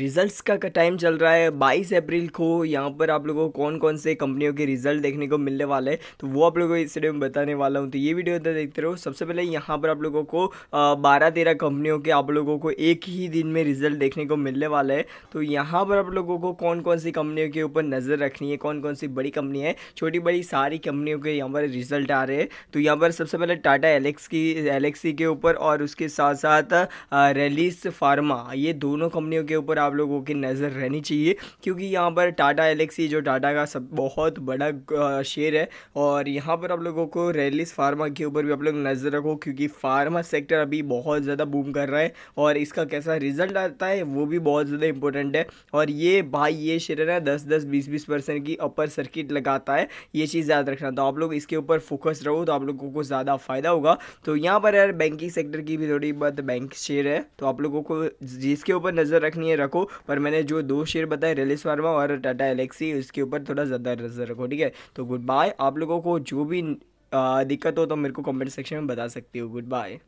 results का time चल रहा है 22 अप्रैल को यहाँ पर आप लोगों को कौन कौन से कंपनियों के रिजल्ट देखने को मिलने वाले हैं तो वो आप लोगों को इस वीडियो में बताने वाला हूँ तो ये वीडियो तो देखते रहो सबसे पहले यहाँ पर आप लोगों को बारह तेरह कंपनियों के आप लोगों को एक ही दिन में रिजल्ट देखने को मिलने वाला है तो यहाँ पर आप लोगों को कौन कौन सी कंपनियों के ऊपर नज़र रखनी है कौन कौन सी बड़ी कंपनी है छोटी बड़ी सारी कंपनियों के यहाँ पर रिजल्ट आ रहे हैं तो यहाँ पर सबसे पहले टाटा एलेक्स की एलेक्सी के ऊपर और उसके साथ साथ रेलिस फार्मा ये दोनों कंपनियों के ऊपर आप लोगों की नज़र रहनी चाहिए क्योंकि यहाँ पर टाटा एलेक्सी जो टाटा का सब बहुत बड़ा शेयर है और यहाँ पर आप लोगों को रेलिस फार्मा के ऊपर भी आप लोग नज़र रखो क्योंकि फार्मा सेक्टर अभी बहुत ज़्यादा बूम कर रहा है और इसका कैसा रिजल्ट आता है वो भी बहुत ज़्यादा इंपॉर्टेंट है और ये भाई ये शेयर है ना दस दस बीस बीस परसेंट की अपर सर्किट लगाता है ये चीज़ याद रखना तो आप लोग इसके ऊपर फोकस रहो तो आप लोगों को ज़्यादा फ़ायदा होगा तो यहाँ पर यार बैंकिंग सेक्टर की भी थोड़ी बहुत बैंक शेयर है तो आप लोगों को जिसके ऊपर नज़र रखनी है रखो रखो पर मैंने जो दो शेयर बताए रिलिस वर्मा और टाटा एलेक्सी उसके ऊपर थोड़ा ज़्यादा नजर रखो ठीक है तो गुड बाय आप लोगों को जो भी दिक्कत हो तो मेरे को कमेंट सेक्शन में बता सकती हो गुड बाय